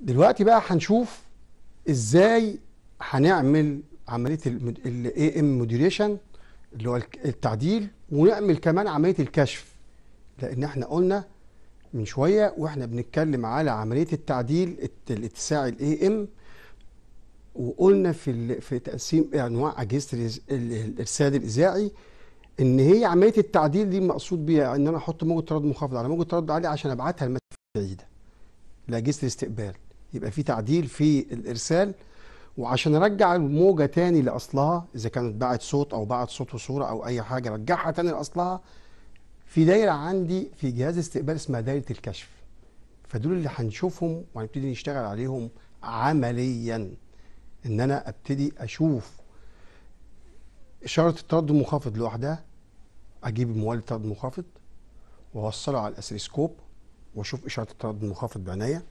دلوقتي بقى هنشوف ازاي هنعمل عمليه الاي ام موديريشن اللي هو التعديل ونعمل كمان عمليه الكشف لان احنا قلنا من شويه واحنا بنتكلم على عمليه التعديل الاتساع الاي ام وقلنا في في تقسيم انواع اجهزه الارسال الاذاعي ان هي عمليه التعديل دي المقصود بيها ان انا احط موجه تردد منخفض على موجه تردد عاليه عشان ابعتها لمسافه بعيده لاجهزه الاستقبال يبقى في تعديل في الارسال وعشان ارجع الموجه تاني لاصلها اذا كانت باعت صوت او باعت صوت وصوره او اي حاجه رجعها تاني لاصلها في دايره عندي في جهاز استقبال اسمها دايره الكشف فدول اللي هنشوفهم وهنبتدي نشتغل عليهم عمليا ان انا ابتدي اشوف اشاره التردد المنخفض لوحدها اجيب موال التردد المنخفض واوصله على الاسريسكوب واشوف اشاره التردد المنخفض بعناية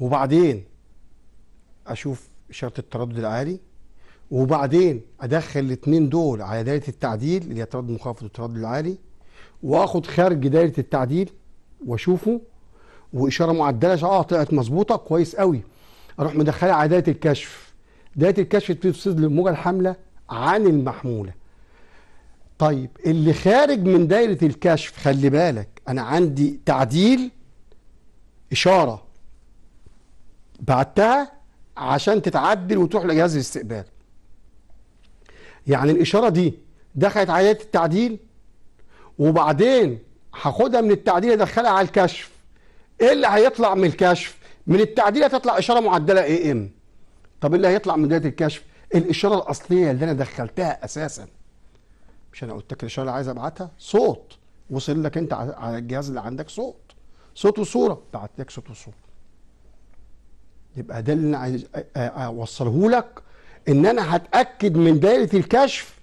وبعدين اشوف شرط التردد العالي وبعدين ادخل الاثنين دول على دايره التعديل اللي هي التردد المنخفض والتردد العالي واخد خارج دايره التعديل واشوفه واشاره معدله اه طلعت مظبوطه كويس قوي اروح مدخلها على دايره الكشف دايره الكشف بتفصل الموجه الحامله عن المحموله طيب اللي خارج من دايره الكشف خلي بالك انا عندي تعديل اشاره بعتها عشان تتعدل وتروح لجهاز الاستقبال يعني الإشارة دي دخلت عيادة التعديل وبعدين هاخدها من التعديل ادخلها على الكشف ايه اللي هيطلع من الكشف من التعديل هتطلع اشاره معدله اي ام طب إيه اللي هيطلع من بدايه الكشف الاشاره الاصليه اللي انا دخلتها اساسا مش انا قلت لك الاشاره اللي عايز ابعتها صوت وصل لك انت على الجهاز اللي عندك صوت صوت وصوره بعت لك صوت وصوره يبقى ده اللي انا عايز اوصله لك ان انا هتاكد من دايره الكشف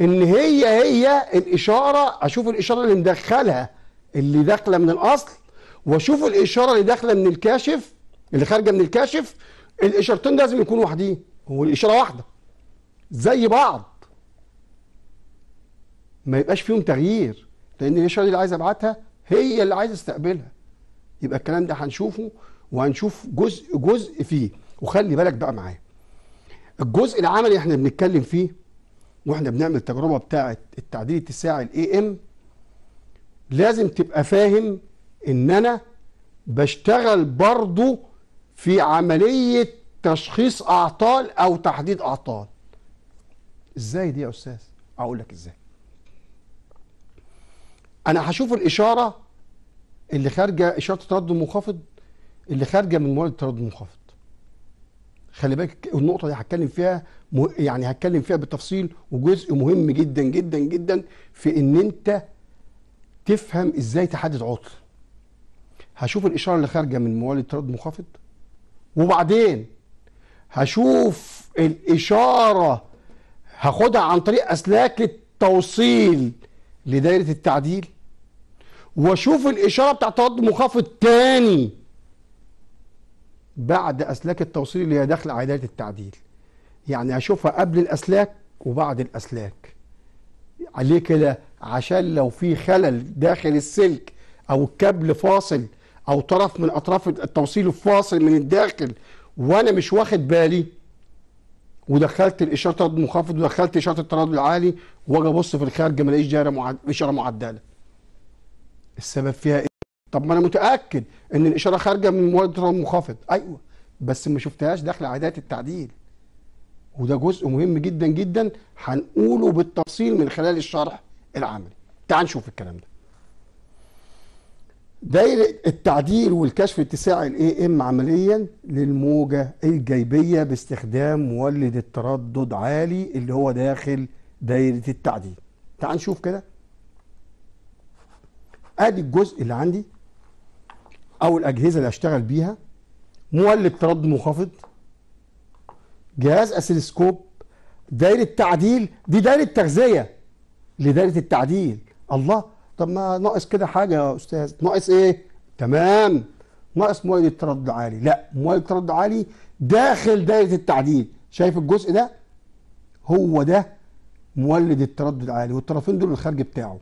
ان هي هي الاشاره اشوف الاشاره اللي مدخلها اللي داخله من الاصل واشوف الاشاره اللي داخله من الكاشف اللي خارجه من الكاشف الاشارتين لازم يكونوا واحدين هو الاشاره واحده زي بعض ما يبقاش فيهم تغيير لان الاشاره اللي عايز ابعتها هي اللي عايز استقبلها يبقى الكلام ده هنشوفه وهنشوف جزء جزء فيه وخلي بالك بقى معايا الجزء العملي احنا بنتكلم فيه واحنا بنعمل التجربه بتاعه التعديل التساعي الاي ام لازم تبقى فاهم ان انا بشتغل برضو في عمليه تشخيص اعطال او تحديد اعطال ازاي دي يا استاذ اقول لك ازاي انا هشوف الاشاره اللي خارجه اشاره تردد منخفض اللي خارجه من موارد التردد المنخفض خلي بالك النقطه دي هتكلم فيها يعني هتكلم فيها بالتفصيل وجزء مهم جدا جدا جدا في ان انت تفهم ازاي تحدد عطل هشوف الاشاره اللي خارجه من موالد التردد المنخفض وبعدين هشوف الاشاره هاخدها عن طريق اسلاك التوصيل لدايره التعديل واشوف الاشاره بتاعت التردد المنخفض تاني بعد اسلاك التوصيل اللي هي داخل عداله التعديل يعني اشوفها قبل الاسلاك وبعد الاسلاك ليه كده عشان لو في خلل داخل السلك او الكابل فاصل او طرف من اطراف التوصيل فاصل من الداخل وانا مش واخد بالي ودخلت الاشاره تردد منخفض ودخلت اشاره التردد العالي واجي ابص في الخارج ما الاقيش دايره اشاره معدله السبب فيها إيه؟ طب ما انا متاكد ان الاشاره خارجه من مضرب منخفض ايوه بس ما شفتهاش داخل عادات التعديل وده جزء مهم جدا جدا هنقوله بالتفصيل من خلال الشرح العملي تعال نشوف الكلام ده دايرة التعديل والكشف اتساع الاي ام عمليا للموجة الجيبية باستخدام مولد التردد عالي اللي هو داخل دايرة التعديل تعال نشوف كده ادي الجزء اللي عندي او الاجهزه اللي اشتغل بيها مولد تردد منخفض جهاز اسلسكوب دايره تعديل دي دايره تغذيه لدايره التعديل الله طب ما ناقص كده حاجه يا استاذ ناقص ايه تمام ناقص مولد تردد عالي لا مولد تردد عالي داخل دايره التعديل شايف الجزء ده هو ده مولد التردد العالي والطرفين دول الخارج بتاعه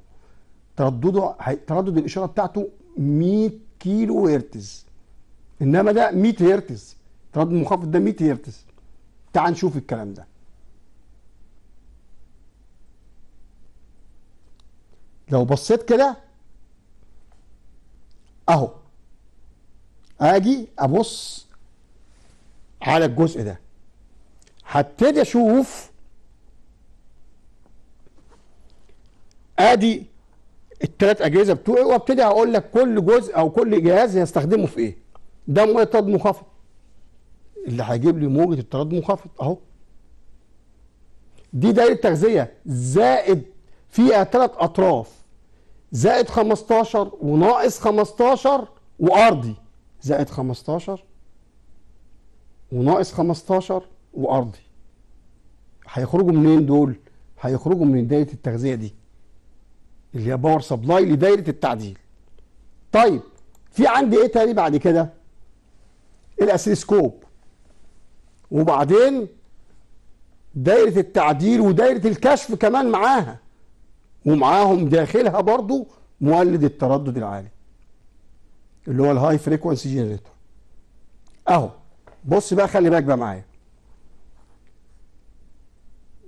تردده تردد الاشاره بتاعته 100 كيلو هرتز انما ده 100 هرتز تردد منخفض ده 100 هرتز تعال نشوف الكلام ده لو بصيت كده اهو اجي ابص على الجزء ده هبتدي اشوف ادي الثلاث اجهزه بتوعي وابتدي اقول لك كل جزء او كل جهاز هيستخدمه في ايه ده منطاد منخفض اللي هيجيب لي موجه اضطراد منخفض اهو دي دايره تغذيه زائد فيها ثلاث اطراف زائد 15 وناقص 15 وارضي زائد 15 وناقص 15 وارضي هيخرجوا منين دول هيخرجوا من دايره التغذيه دي اللي هي باور سبلاي لدايره التعديل طيب في عندي ايه تاني بعد كده الاسيسكوب وبعدين دايره التعديل ودايره الكشف كمان معاها ومعاهم داخلها برضو مولد التردد العالي اللي هو الهاي فريكونسي جنريتور اهو بص بقى خلي بالك بقى معايا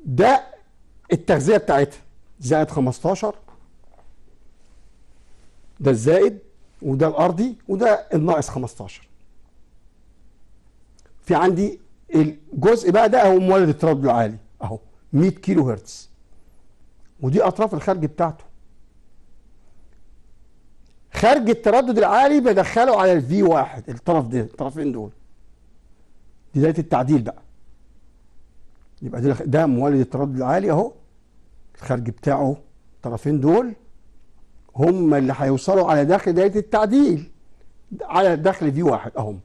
ده التغذيه بتاعتها زائد 15 ده الزائد وده الارضي وده الناقص 15 في عندي الجزء بقى ده اهو مولد التردد العالي اهو 100 كيلو هرتز ودي اطراف الخارج بتاعته خارج التردد العالي بدخله على الفي واحد الطرف ده الطرفين دول دي دايه التعديل بقى يبقى ده مولد التردد العالي اهو الخارج بتاعه الطرفين دول هم اللي هيوصلوا على دخل دايره التعديل على دخل في واحد اهم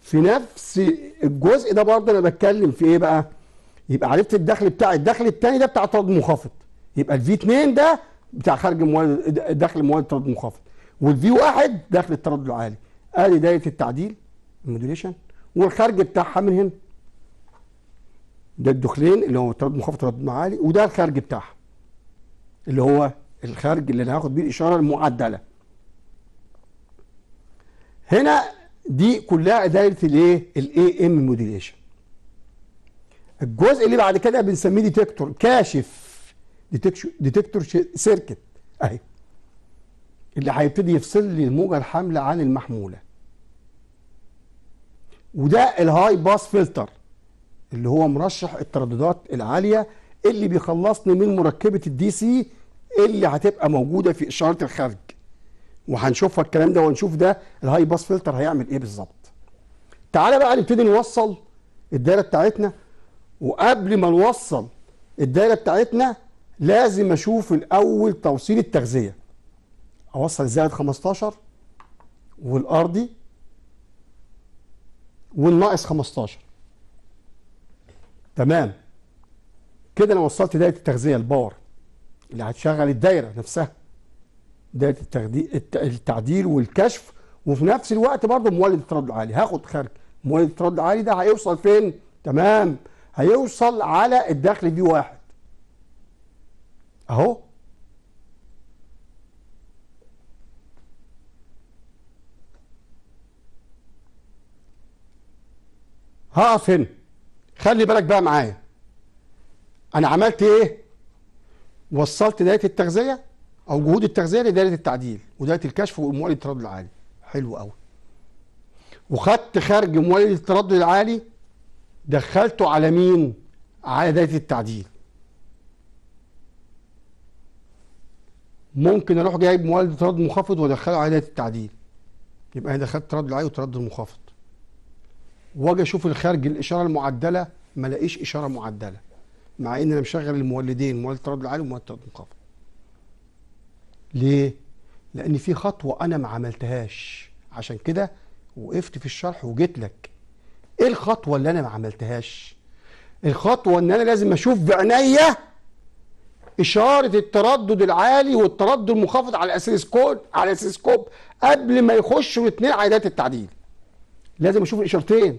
في نفس الجزء ده برضه انا بتكلم في ايه بقى يبقى عرفت الدخل بتاع الدخل الثاني ده بتاع طرد منخفض يبقى الفي 2 ده بتاع خارج دخل موارد طرد منخفض والفي 1 دخل التردد العالي ادي دايره التعديل الموديليشن والخارج بتاعها من هنا ده الدخلين اللي هو طرد منخفض طرد عالي وده الخارج بتاعها اللي هو الخارج اللي هاخد بيه الإشارة المعدلة هنا دي كلها دايره الايه الاي ام موديليشن الجزء اللي بعد كده بنسميه ديتكتور كاشف ديتكتور سيركت اهي اللي هيبتدي يفصل لي الموجه الحامله عن المحموله وده الهاي باس فلتر اللي هو مرشح الترددات العاليه اللي بيخلصني من مركبه الدي سي اللي هتبقى موجوده في اشاره الخارج وهنشوفها الكلام ده وهنشوف ده الهاي باس فلتر هيعمل ايه بالظبط تعالى بقى نبتدي نوصل الدايره بتاعتنا وقبل ما نوصل الدايره بتاعتنا لازم اشوف الاول توصيل التغذيه اوصل الزائد 15 والارضي والناقص 15 تمام كده انا وصلت دايره التغذيه الباور اللي هتشغل الدايره نفسها دايره التعديل والكشف وفي نفس الوقت برضه مولد التردد العالي هاخد خارج مولد التردد العالي ده هيوصل فين تمام هيوصل على الدخل دي واحد اهو هقف هنا خلي بالك بقى معايا انا عملت ايه وصلت دائره التغذيه او جهود التغذيه لدائره التعديل ودائره الكشف وموارد التردد العالي حلو قوي وخدت خارج موارد التردد العالي دخلته على مين على دائره التعديل ممكن اروح جايب موارد التردد منخفض وادخله على دائره التعديل يبقى انا دخلت تردد عالي وتردد منخفض واجي اشوف الخارج الاشاره المعدله ما الاقيش اشاره معدله مع ان انا مشغل المولدين مولد التردد العالي ومولد التردد المنخفض ليه لان في خطوه انا ما عملتهاش عشان كده وقفت في الشرح وجيت لك ايه الخطوه اللي انا ما عملتهاش الخطوه ان انا لازم اشوف بعينيا اشاره التردد العالي والتردد المنخفض على الاسيسكوب على الاسيسكوب قبل ما يخشوا الاثنين عيادات التعديل لازم اشوف الاشارتين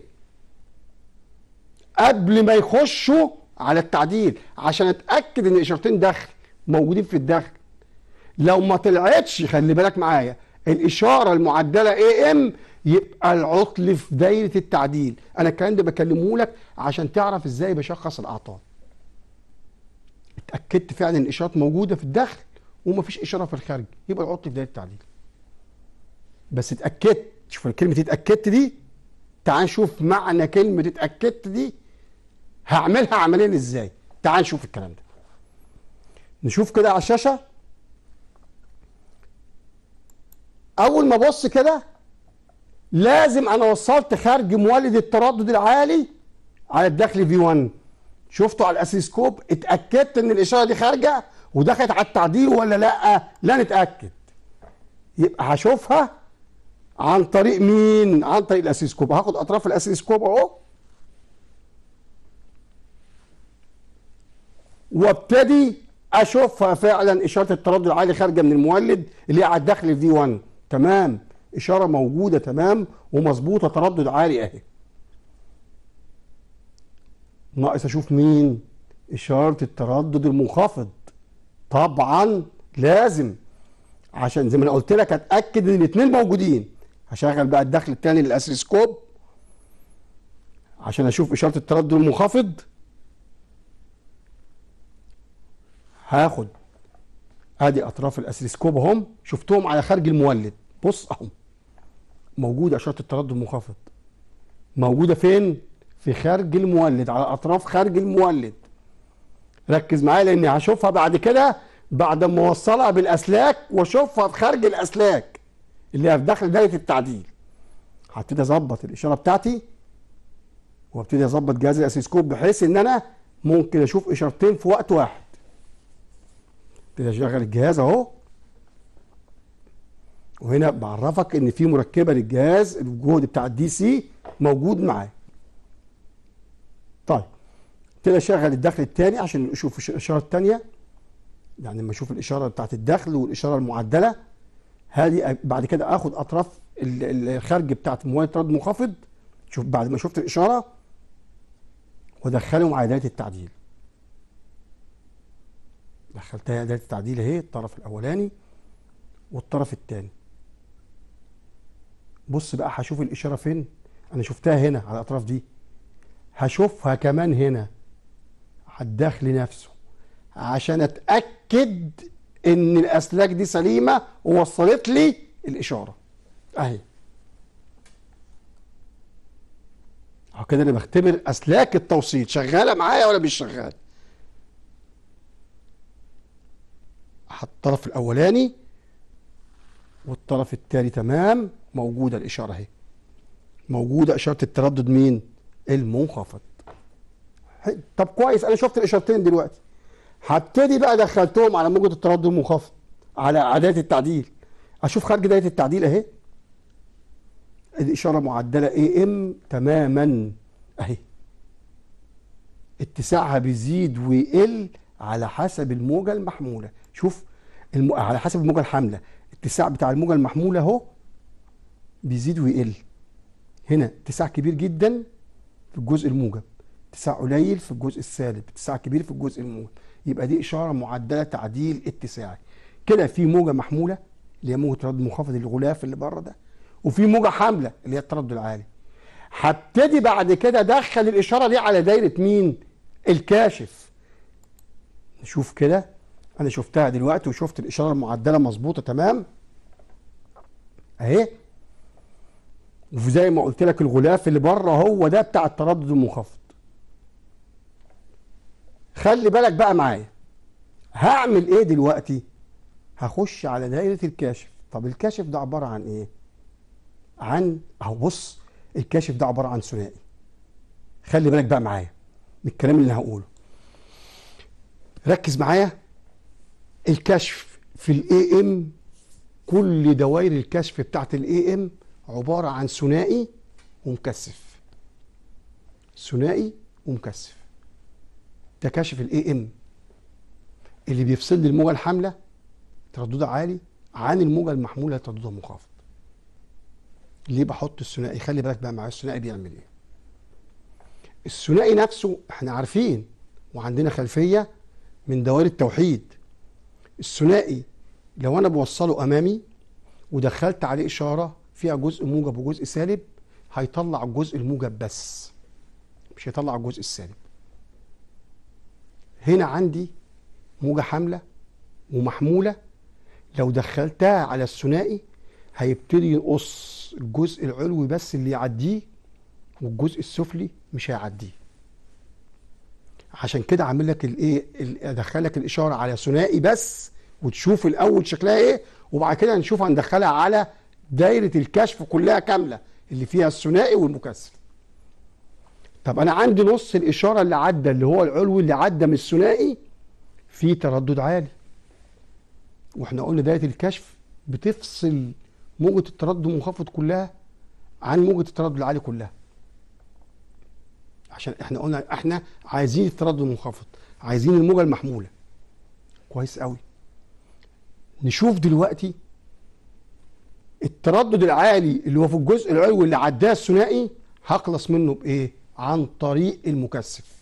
قبل ما يخشوا على التعديل عشان اتاكد ان اشارتين دخل موجودين في الدخل لو ما طلعتش خلي بالك معايا الاشاره المعدله اي ام يبقى العطل في دايره التعديل انا الكلام ده بكلمه لك عشان تعرف ازاي بشخص الاعطال اتاكدت فعلا ان الاشارات موجوده في الدخل ومفيش اشاره في الخارج يبقى العطل في دايره التعديل بس اتاكدت شوف كلمه اتاكدت دي تعال نشوف معنى كلمه اتاكدت دي هعملها عمليا ازاي تعال نشوف الكلام ده نشوف كده على الشاشه اول ما ابص كده لازم انا وصلت خارج مولد التردد العالي على الدخل في 1 شفته على الاسيسكوب اتاكدت ان الاشاره دي خارجه ودخلت على التعديل ولا لا لا نتاكد يبقى هشوفها عن طريق مين عن طريق الاسيسكوب هاخد اطراف الاسيسكوب اهو وابتدي اشوفها فعلا اشاره التردد العالي خارجه من المولد اللي على الدخل في دي 1 تمام اشاره موجوده تمام ومظبوطه تردد عالي اهي ناقص اشوف مين اشاره التردد المنخفض طبعا لازم عشان زي ما انا قلت لك اتاكد ان الاثنين موجودين هشغل بقى الدخل الثاني للاسريسكوب عشان اشوف اشاره التردد المنخفض هاخد ادي اطراف الاسريسكوب اهم شفتهم على خارج المولد بص اهم موجوده اشاره التردد المنخفض موجوده فين في خارج المولد على اطراف خارج المولد ركز معايا لاني هشوفها بعد كده بعد ما اوصلها بالاسلاك واشوفها في خارج الاسلاك اللي هي في داخل دايره التعديل هبتدي اظبط الاشاره بتاعتي وابتدي اظبط جهاز الاسيسكوب بحيث ان انا ممكن اشوف اشارتين في وقت واحد تشغل الجهاز اهو وهنا بعرفك ان في مركبه للجهاز الجهد بتاع الدي سي موجود معاه طيب كده شغل الدخل الثاني عشان نشوف الاشاره الثانيه يعني لما اشوف الاشاره بتاعت الدخل والاشاره المعدله هذه بعد كده اخد اطراف الخارج بتاعت موانئ رد منخفض شوف بعد ما شفت الاشاره وادخلهم على اداه التعديل دخلتها اداه التعديل اهي الطرف الاولاني والطرف الثاني بص بقى هشوف الاشاره فين انا شفتها هنا على الاطراف دي هشوفها كمان هنا على الداخل نفسه عشان اتاكد ان الاسلاك دي سليمه ووصلت لي الاشاره اهي اهو كده انا بختبر اسلاك التوصيل شغاله معايا ولا مش شغاله الطرف الأولاني والطرف الثاني تمام موجودة الإشارة اهي موجودة إشارة التردد مين؟ المنخفض طب كويس أنا شفت الإشارتين دلوقتي هبتدي بقى دخلتهم على موجة التردد المنخفض على اعداد التعديل أشوف خارج دايرة التعديل أهي الإشارة معدلة اي ام تماما أهي اتساعها بيزيد ويقل على حسب الموجة المحمولة شوف الم... على حسب الموجه الحامله الاتساع بتاع الموجه المحموله اهو بيزيد ويقل هنا اتساع كبير جدا في الجزء الموجب اتساع قليل في الجزء السالب اتساع كبير في الجزء الموجب يبقى دي اشاره معدله تعديل اتساعي كده في موجه محموله اللي هي موجه تردد منخفض الغلاف اللي بره ده وفي موجه حامله اللي هي التردد العالي هبتدي بعد كده ادخل الاشاره دي على دايره مين الكاشف نشوف كده انا شفتها دلوقتي وشفت الاشاره المعدله مظبوطه تمام اهي وزي ما قلت لك الغلاف اللي بره هو ده بتاع التردد المنخفض خلي بالك بقى معايا هعمل ايه دلوقتي هخش على دائره الكاشف طب الكاشف ده عباره عن ايه عن اهو بص الكاشف ده عباره عن ثنائي خلي بالك بقى معايا من الكلام اللي هقوله ركز معايا الكشف في الاي ام كل دوائر الكشف بتاعت الاي ام عباره عن ثنائي ومكثف ثنائي ومكثف ده كشف الاي ام اللي بيفصل لي الموجه الحامله ترددها عالي عن الموجه المحموله ترددها منخفض ليه بحط الثنائي خلي بالك بقى مع الثنائي بيعمل ايه الثنائي نفسه احنا عارفين وعندنا خلفيه من دوائر التوحيد الثنائي لو انا بوصله امامي ودخلت عليه اشاره فيها جزء موجب وجزء سالب هيطلع الجزء الموجب بس مش هيطلع الجزء السالب هنا عندي موجة حاملة ومحمولة لو دخلتها على الثنائي هيبتدي ينقص الجزء العلوي بس اللي يعديه والجزء السفلي مش هيعديه عشان كده عامل لك الايه ادخلك الاشاره على ثنائي بس وتشوف الاول شكلها ايه وبعد كده نشوف هندخلها على دايره الكشف كلها كامله اللي فيها الثنائي والمكثف طب انا عندي نص الاشاره اللي عدى اللي هو العلوي اللي عدى من الثنائي في تردد عالي واحنا قلنا دايره الكشف بتفصل موجه التردد المنخفض كلها عن موجه التردد العالي كلها عشان احنا قلنا احنا عايزين التردد المنخفض عايزين الموجه المحموله كويس قوي نشوف دلوقتي التردد العالي اللي هو في الجزء العلوي اللي عداه الثنائي هخلص منه بايه عن طريق المكثف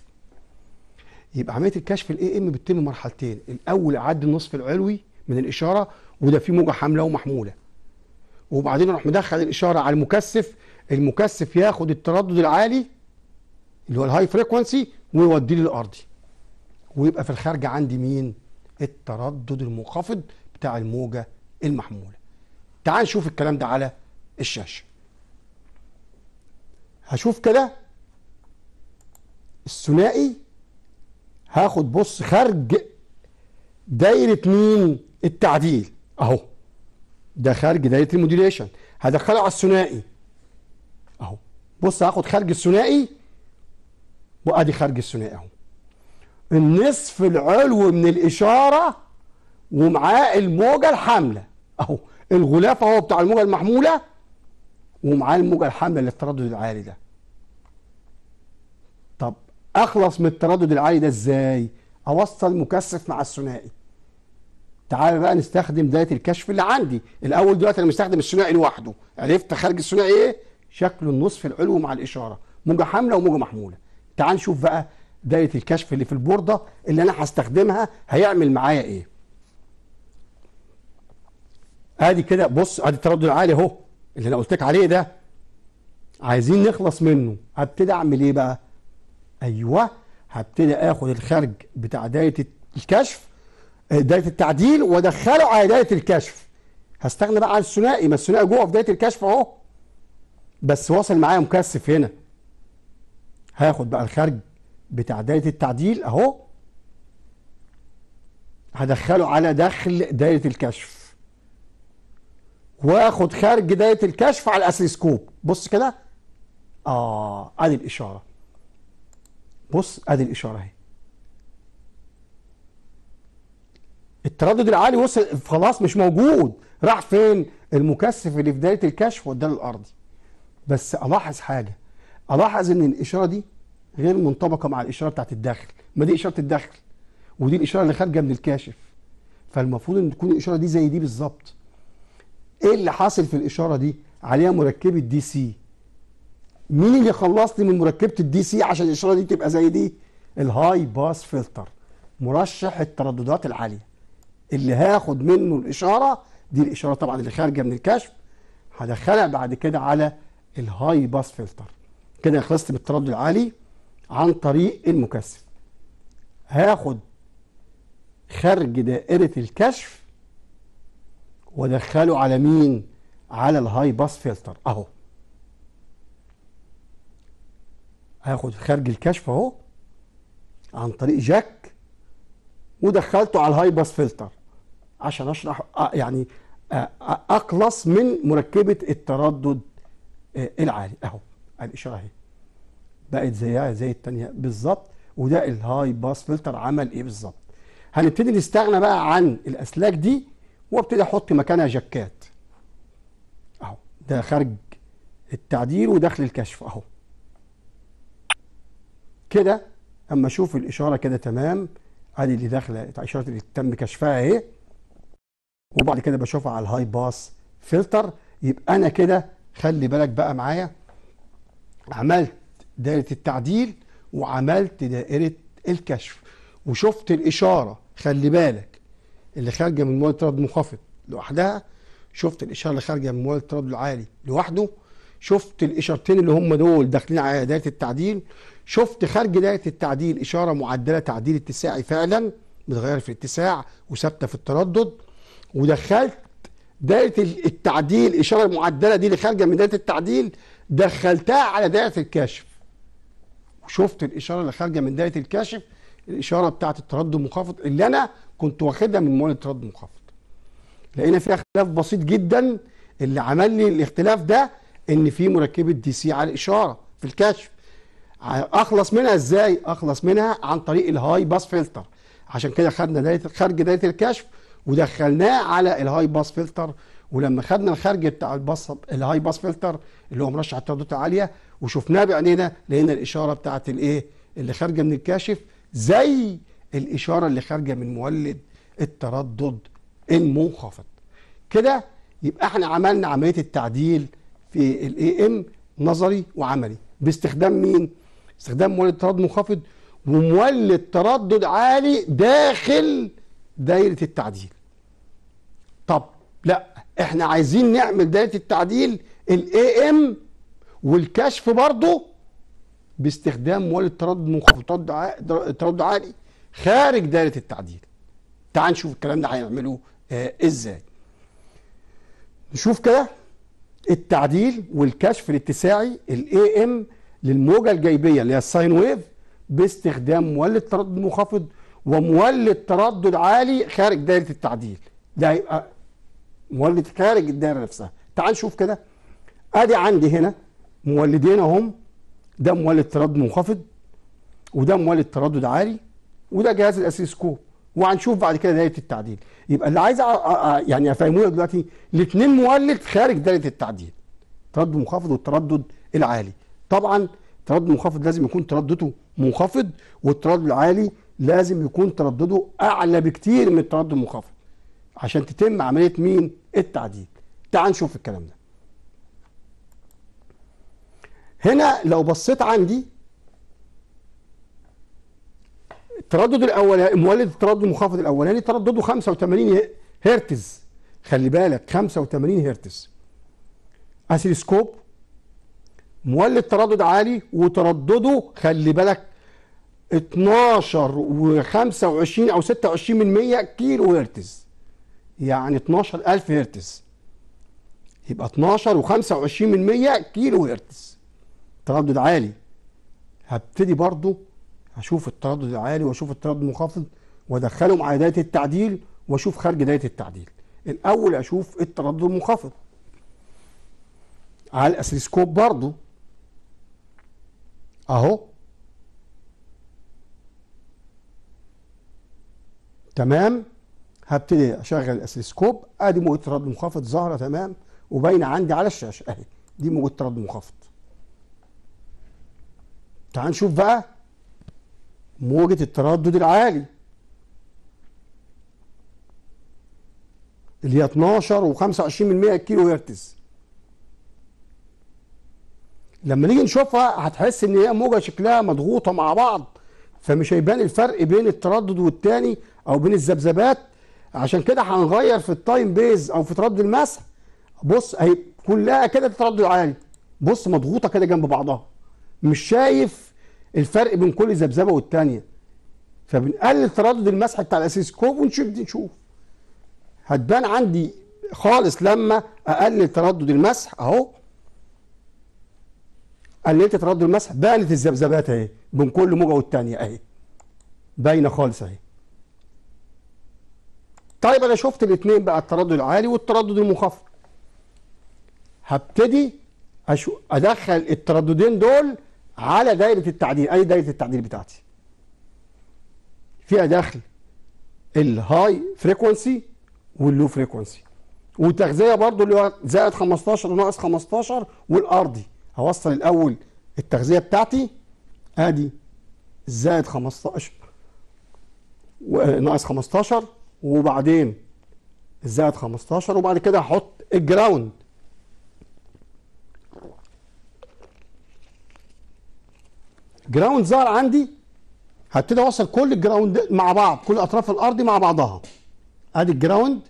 يبقى عمليه الكشف الاي ام بتتم مرحلتين الاول اعدي النصف العلوي من الاشاره وده فيه موجه حامله ومحموله وبعدين اروح مدخل الاشاره على المكثف المكثف ياخد التردد العالي اللي هو الهاي فريكونسي لي الارضي ويبقى في الخارج عندي مين التردد المنخفض بتاع الموجه المحموله تعال نشوف الكلام ده على الشاشه هشوف كده الثنائي هاخد بص خارج دايره مين التعديل اهو ده خارج دايره الموديليشن هدخله على الثنائي اهو بص هاخد خارج الثنائي وادي خارج الثنائي اهو النصف العلوي من الاشاره ومعاه الموجه الحامله اهو الغلاف اهو بتاع الموجه المحموله ومعاه الموجه الحامله للتردد العالي ده طب اخلص من التردد العالي ده ازاي اوصل مكثف مع الثنائي تعالى بقى نستخدم دايت الكشف اللي عندي الاول دلوقتي انا مستخدم الثنائي لوحده عرفت خارج الثنائي ايه شكله النصف العلوي مع الاشاره موجه حامله وموجه محموله تعال نشوف بقى دايره الكشف اللي في البورده اللي انا هستخدمها هيعمل معايا ايه ادي كده بص ادي التردد العالي اهو اللي انا قلت لك عليه ده عايزين نخلص منه هبتدي اعمل ايه بقى ايوه هبتدي اخد الخارج بتاع دايره الكشف آه، دايره التعديل وادخله على دايره الكشف هستغنى بقى عن الثنائي ما الثنائي جوه في دايره الكشف اهو بس واصل معايا مكثف هنا هاخد بقى الخارج بتاع دايره التعديل اهو هدخله على دخل دايره الكشف واخد خارج دايره الكشف على الاسلسكوب بص كده اه ادي الاشاره بص ادي الاشاره اهي التردد العالي وصل خلاص مش موجود راح فين المكثف اللي في دايره الكشف واداله الارضي بس الاحظ حاجه الاحظ ان الاشاره دي غير منطبقه مع الاشاره بتاعت الداخل ما دي اشاره الداخل ودي الاشاره اللي خارجه من الكاشف فالمفروض ان تكون الاشاره دي زي دي بالظبط ايه اللي حاصل في الاشاره دي عليها مركبه دي سي مين اللي خلصني من مركبه الدي سي عشان الاشاره دي تبقى زي دي الهاي باس فلتر مرشح الترددات العاليه اللي هاخد منه الاشاره دي الاشاره طبعا اللي خارجه من الكشف هدخلها بعد كده على الهاي باس فلتر كده خلصت بالتردد العالي عن طريق المكثف هاخد خارج دائرة الكشف وادخله على مين على الهاي باس فلتر اهو هاخد خارج الكشف اهو عن طريق جاك ودخلته على الهاي باس فلتر عشان اشرح آه، يعني آه، آه، اقلص من مركبه التردد العالي اهو الاشاره اهي بقت زيها زي الثانيه بالظبط وده الهاي باس فلتر عمل ايه بالظبط هنبتدي نستغنى بقى عن الاسلاك دي وابتدي احط مكانها جكات اهو ده خارج التعديل وداخل الكشف اهو كده اما اشوف الاشاره كده تمام ادي اللي داخله اشاره اللي تم كشفها اهي وبعد كده بشوفها على الهاي باس فلتر يبقى انا كده خلي بالك بقى معايا عملت دائرة التعديل وعملت دائرة الكشف وشفت الإشارة خلي بالك اللي خارجة من مستوى تردد منخفض لوحدها شفت الإشارة اللي خارجة من مستوى التردد العالي لوحده شفت الإشارتين اللي هم دول داخلين على دائرة التعديل شفت خارج دائرة التعديل إشارة معدلة تعديل اتساعي فعلا متغيرة في الاتساع وثابتة في التردد ودخلت دائرة التعديل اشاره معدله دي اللي خارجة من دائرة التعديل دخلتها على دائره الكاشف وشفت الاشاره اللي خارجه من دائره الكاشف الاشاره بتاعت التردد المنخفض اللي انا كنت واخدها من مول التردد المنخفض لقينا فيها اختلاف بسيط جدا اللي عمل لي الاختلاف ده ان في مركبه دي سي على الاشاره في الكشف اخلص منها ازاي اخلص منها عن طريق الهاي باس فلتر عشان كده خدنا دايره خارج دايره الكشف ودخلناه على الهاي باس فلتر ولما خدنا الخارج بتاع الباص الهاي باس فلتر اللي هو مرشح الترددات العاليه وشفناه بعينينا لقينا الاشاره بتاعه الايه اللي خارجه من الكاشف زي الاشاره اللي خارجه من مولد التردد المنخفض كده يبقى احنا عملنا عمليه التعديل في الاي ام نظري وعملي باستخدام مين استخدام مولد تردد منخفض ومولد تردد عالي داخل دايره التعديل طب لا احنا عايزين نعمل دايره التعديل الاي ام والكشف برضه باستخدام موالد تردد منخفضات تردد عالي خارج دايره التعديل تعال نشوف الكلام ده هيعملوه آه ازاي نشوف كده التعديل والكشف الاتساعي الاي ام للموجه الجيبيه اللي هي الساين ويف باستخدام مولد تردد منخفض ومولد تردد عالي خارج دايره التعديل ده هيبقى مولد خارج الدايره نفسها تعال شوف كده ادي عندي هنا مولدين اهم ده مولد تردد منخفض وده مولد تردد عالي وده جهاز الاسيسكوب وهنشوف بعد كده دايره التعديل يبقى اللي عايز يعني افهمه دلوقتي الاثنين مولد خارج دايره التعديل تردد منخفض والتردد العالي طبعا التردد المنخفض لازم يكون تردده منخفض والتردد العالي لازم يكون تردده اعلى بكتير من التردد المنخفض عشان تتم عمليه مين التعديل تعال نشوف الكلام ده هنا لو بصيت عندي التردد الاولاني مولد التردد المنخفض الاولاني يعني تردده 85 هرتز خلي بالك 85 هرتز اسيلسكوب مولد تردد عالي وتردده خلي بالك 12 و25 او 26 من 100 كيلو هرتز يعني 12000 هرتز يبقى 12 و25 من 100 كيلو هرتز تردد عالي هبتدي برضو اشوف التردد العالي واشوف التردد المنخفض وادخله مع دايره التعديل واشوف خارج دايره التعديل الاول اشوف التردد المنخفض على الاسلسكوب برضو اهو تمام هبتدي اشغل الاسلسكوب ادي آه، موجة تردد منخفض ظاهره تمام وباينه عندي على الشاشه اهي دي موجة تردد منخفض تعال نشوف بقى موجة التردد العالي اللي هي 12 و25% كيلو هرتز لما نيجي نشوفها هتحس ان هي موجه شكلها مضغوطه مع بعض فمش هيبان الفرق بين التردد والتاني او بين الذبذبات عشان كده هنغير في التايم بيز او في تردد المسح بص اهي كلها كده تردد عالي بص مضغوطه كده جنب بعضها مش شايف الفرق بين كل ذبذبه والثانيه فبنقلل تردد المسح بتاع الاسيسكوب ونشوف ونشوف نشوف هتبان عندي خالص لما اقلل تردد المسح اهو قللت تردد المسح بانت الذبذبات اهي بين كل موجه والثانيه اهي باينه خالص اهي طيب انا شفت الاثنين بقى التردد العالي والتردد المخفض هبتدي أشو... ادخل الترددين دول على دايره التعديل اي دايره التعديل بتاعتي فيها داخل الهاي فريكونسي واللو فريكونسي وتغذيه برضو اللي هو زائد 15 ناقص 15 والارضي هوصل الاول التغذيه بتاعتي ادي زائد 15 وناقص 15 وبعدين الزائد 15 وبعد كده هحط الجراوند جراوند ظهر عندي هبتدي اوصل كل الجراوند مع بعض كل اطراف الارض مع بعضها ادي الجراوند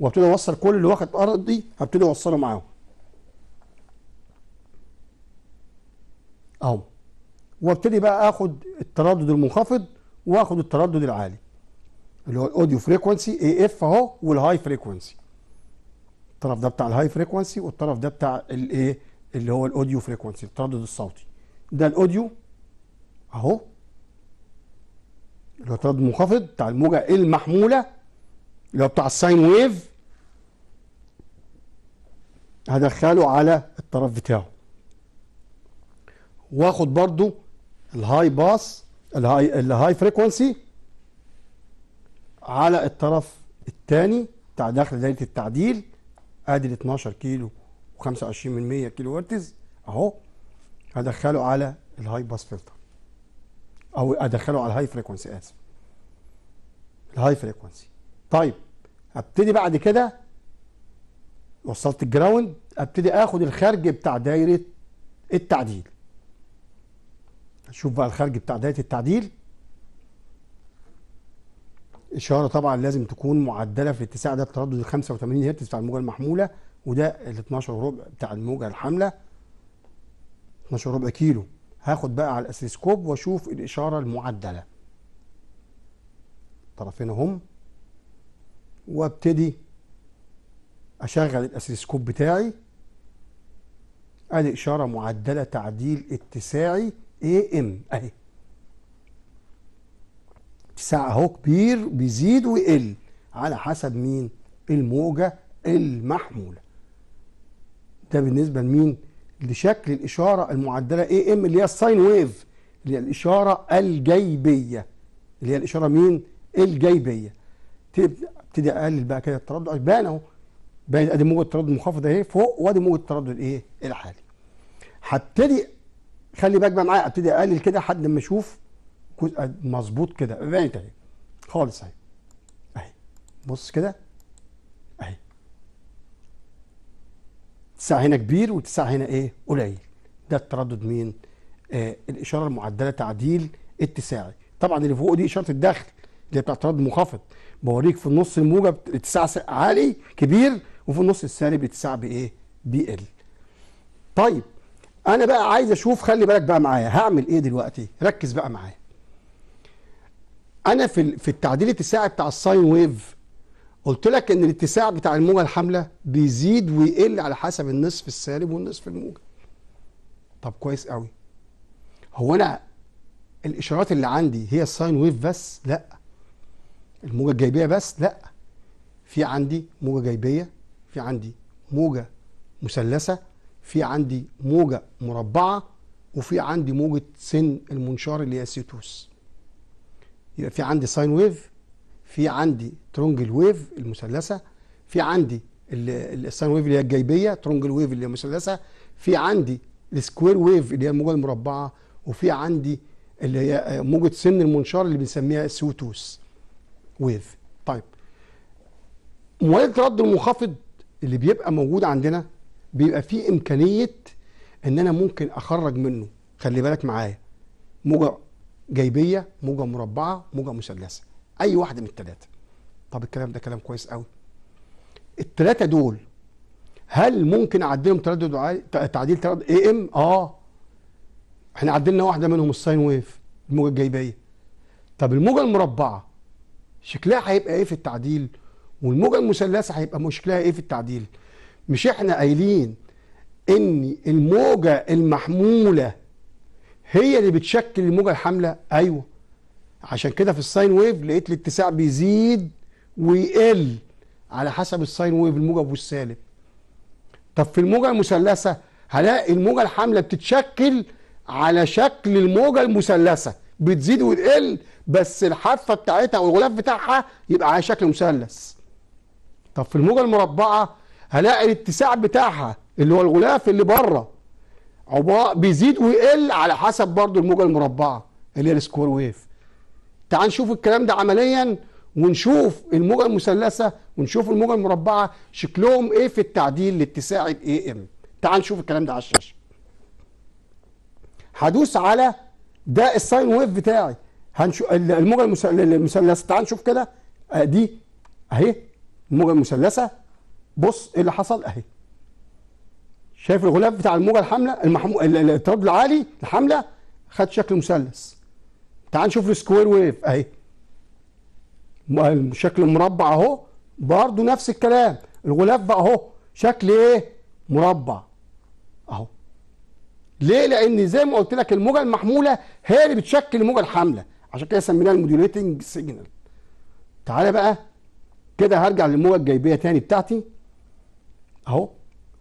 وابتدي اوصل كل اللي واخد ارضي هبتدي اوصله معاهم اهو وابتدي بقى اخد التردد المنخفض واخد التردد العالي اللي هو الاوديو فريكونسي اي اف اهو والهاي فريكونسي الطرف ده بتاع الهاي فريكونسي والطرف ده بتاع الايه اللي هو الاوديو فريكونسي التردد الصوتي ده الاوديو اهو اللي هو التردد المنخفض بتاع الموجه المحموله اللي هو بتاع الساين ويف هدخله على الطرف بتاعه واخد برضو الهاي باس الهاي الهاي فريكونسي على الطرف الثاني بتاع داخل دايره التعديل ادي ال 12 كيلو و25 من 100 كيلو هرتز اهو هدخله على الهاي باس فلتر او ادخله على الهاي فريكونسي اسف الهاي فريكونسي طيب ابتدي بعد كده وصلت الجراوند ابتدي اخد الخارج بتاع دايره التعديل اشوف بقى الخارج بتاع دايره التعديل اشاره طبعا لازم تكون معدله في الاتساع ده التردد 85 هرتز بتاع الموجه المحموله وده ال 12 وربع بتاع الموجه الحامله 12 وربع كيلو هاخد بقى على الاسيسكوب واشوف الاشاره المعدله طرفين اهم وابتدي اشغل الاسيسكوب بتاعي ادي اشاره معدله تعديل اتساعي اي ام اهي ساعة اهو كبير بيزيد ويقل على حسب مين الموجة المحمولة ده بالنسبة لمين لشكل الإشارة المعدلة اي ام اللي هي الساين ويف اللي هي الإشارة الجيبية اللي هي الإشارة مين الجيبية ابتدي اقلل بقى كده التردد طيب، بان اهو باين ادي موجة التردد المنخفضة اهي فوق وادي موجة التردد الايه العالي هبتدي خلي بالك بقى معايا ابتدي اقلل كده لحد ما اشوف الجزء آه، مظبوط كده بقى اهي خالص اهي اهي بص كده اهي تسع هنا كبير وتسع هنا ايه قليل ده التردد مين آه الاشاره المعدله تعديل اتساعي طبعا اللي فوق دي اشاره الدخل اللي هي بتاعت تردد منخفض بوريك في النص الموجب اتساع عالي كبير وفي النص السالب اتساع بايه بيقل طيب انا بقى عايز اشوف خلي بالك بقى معايا هعمل ايه دلوقتي ركز بقى معايا انا في في التعديل الاتساعي بتاع الساين ويف قلت لك ان الاتساع بتاع الموجه الحامله بيزيد ويقل على حسب النصف السالب والنصف الموجه طب كويس قوي هو انا الاشارات اللي عندي هي الساين ويف بس لا الموجه الجايبيه بس لا في عندي موجه جايبيه في عندي موجه مثلثه في عندي موجه مربعه وفي عندي موجه سن المنشار اللي هي سيتوس يبقى في عندي ساين ويف في عندي ترونجل ويف المثلثه في عندي الساين ويف اللي هي الجايبيه ترونجل ويف اللي هي مثلثه في عندي السكوير ويف اللي هي الموجه المربعه وفي عندي اللي هي موجه سن المنشار اللي بنسميها سوتوس ويف طيب موجة الرد المنخفض اللي بيبقى موجود عندنا بيبقى فيه امكانيه ان انا ممكن اخرج منه خلي بالك معايا موجه جيبيه موجه مربعه موجه مثلثه اي واحده من الثلاثه طب الكلام ده كلام كويس قوي الثلاثه دول هل ممكن اعدلهم تردد تعديل تردد اي ام اه احنا عدلنا واحده منهم الساين ويف الموجه الجيبيه طب الموجه المربعه شكلها هيبقى ايه في التعديل والموجه المثلثه هيبقى شكلها ايه في التعديل مش احنا قايلين ان الموجه المحموله هي اللي بتشكل الموجه الحامله ايوه عشان كده في الساين ويف لقيت الاتساع بيزيد ويقل على حسب الساين ويف الموجب والسالب طب في الموجه المثلثه هلاقي الموجه الحامله بتتشكل على شكل الموجه المثلثه بتزيد وتقل بس الحافه بتاعتها والغلاف بتاعها يبقى على شكل مثلث طب في الموجه المربعه هلاقي الاتساع بتاعها اللي هو الغلاف اللي بره عباره بيزيد ويقل على حسب برضو الموجه المربعه اللي هي السكوير ويف تعال نشوف الكلام ده عمليا ونشوف الموجه المثلثه ونشوف الموجه المربعه شكلهم ايه في التعديل لاتساع الاي ام تعال نشوف الكلام ده على الشاشه هدوس على ده الساين ويف بتاعي هنشوف الموجه المثلثه تعال نشوف كده دي اهي الموجه المثلثه بص ايه اللي حصل اهي شايف الغلاف بتاع الموجه الحامله المحمو... الاضطراب العالي الحامله خد شكل مثلث تعال نشوف السكوير ويف اهي شكل مربع اهو برضه نفس الكلام الغلاف بقى اهو شكل ايه مربع اهو ليه لان زي ما قلت لك الموجه المحموله هي اللي بتشكل الموجه الحامله عشان كده سميناها الموديوليتنج سيجنال تعالى بقى كده هرجع للموجه الجيبيه تاني بتاعتي اهو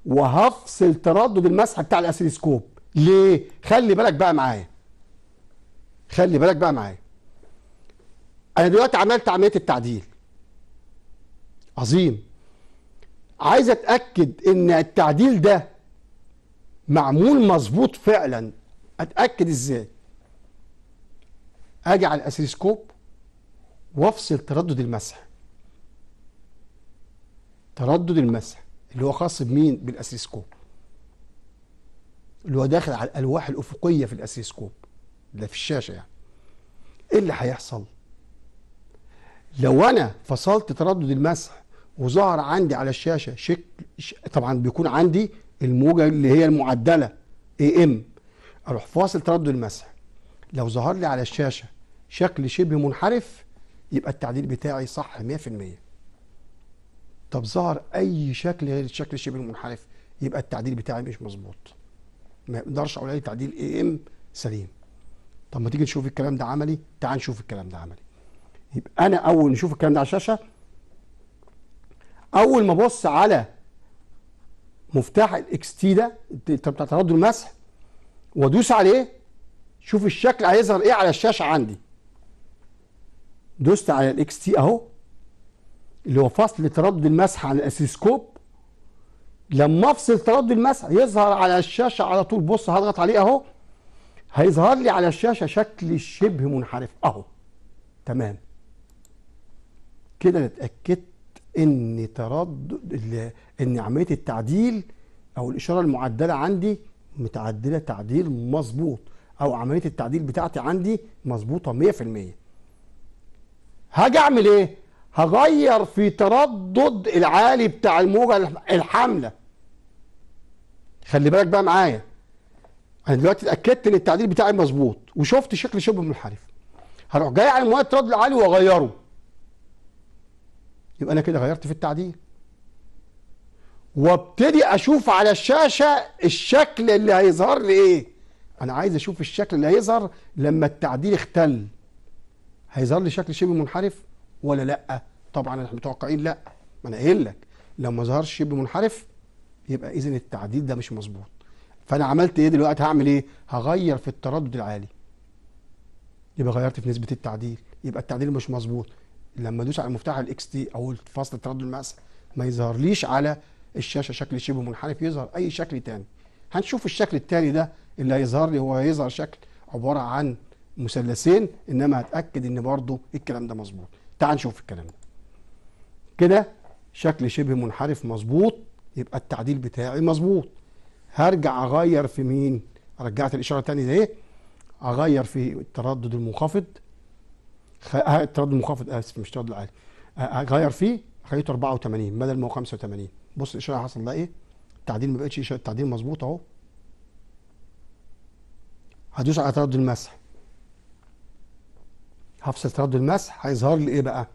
وهفصل تردد المسح بتاع الاسيلسكوب ليه خلي بالك بقى معايا خلي بالك بقى معايا انا دلوقتي عملت عمليه التعديل عظيم عايز اتاكد ان التعديل ده معمول مظبوط فعلا اتاكد ازاي اجي على الاسيلسكوب وافصل تردد المسح تردد المسح اللي هو خاص بمين بالاسيسكوب اللي هو داخل على الالواح الافقيه في الاسيسكوب ده في الشاشه يعني ايه اللي هيحصل لو انا فصلت تردد المسح وظهر عندي على الشاشه شكل طبعا بيكون عندي الموجه اللي هي المعدله اي ام اروح فاصل تردد المسح لو ظهر لي على الشاشه شكل شبه منحرف يبقى التعديل بتاعي صح 100% طب ظهر اي شكل غير الشكل الشبه المنحرف يبقى التعديل بتاعي مش مظبوط ما اقدرش اقول عليه تعديل اي ام سليم طب ما تيجي نشوف الكلام ده عملي تعال نشوف الكلام ده عملي يبقى انا اول نشوف الكلام ده على الشاشه اول ما ابص على مفتاح الاكس تي ده بتاع تردد المسح وادوس عليه شوف الشكل هيظهر ايه على الشاشه عندي دوست على الاكس تي اهو اللي هو فصل تردد المسح على الاسيسكوب لما افصل تردد المسح يظهر على الشاشه على طول بص هضغط عليه اهو هيظهر لي على الشاشه شكل شبه منحرف اهو تمام كده انا اتاكدت ان تردد ان عمليه التعديل او الاشاره المعدله عندي متعدله تعديل مظبوط او عمليه التعديل بتاعتي عندي مظبوطه 100% هاجي اعمل ايه هغير في تردد العالي بتاع الموجة الحاملة خلي بالك بقى معايا انا دلوقتي اتاكدت ان التعديل بتاعي مظبوط وشفت شكل شبه منحرف هروح جاي على مواد التردد العالي واغيره يبقى انا كده غيرت في التعديل وابتدي اشوف على الشاشه الشكل اللي هيظهر لي ايه انا عايز اشوف الشكل اللي هيظهر لما التعديل اختل هيظهر لي شكل شبه منحرف ولا لا طبعا احنا متوقعين لا ما انا قايل لك لو ما ظهرش شبه منحرف يبقى اذا التعديل ده مش مظبوط فانا عملت ايه دلوقتي هعمل ايه هغير في التردد العالي يبقى غيرت في نسبه التعديل يبقى التعديل مش مظبوط لما ادوس على مفتاح الاكس تي او فاصل التردد الماس ما يظهرليش على الشاشه شكل شبه منحرف يظهر اي شكل تاني هنشوف الشكل التاني ده اللي هيظهر لي هو هيظهر شكل عباره عن مثلثين انما هتاكد ان برضه الكلام ده مظبوط تعال نشوف الكلام ده كده شكل شبه منحرف مظبوط يبقى التعديل بتاعي مظبوط هرجع اغير في مين رجعت الاشاره تاني ده ايه اغير في التردد المنخفض خ... آه، التردد المنخفض آه، اسف مش التردد العالي آه، اغير فيه خليته 84 بدل ما هو 85 بص الاشاره حصل لها ايه التعديل ما بقتش اشاره التعديل مظبوط اهو هدوس على تردد المسح هفصل تردد المسح هيظهر لي ايه بقى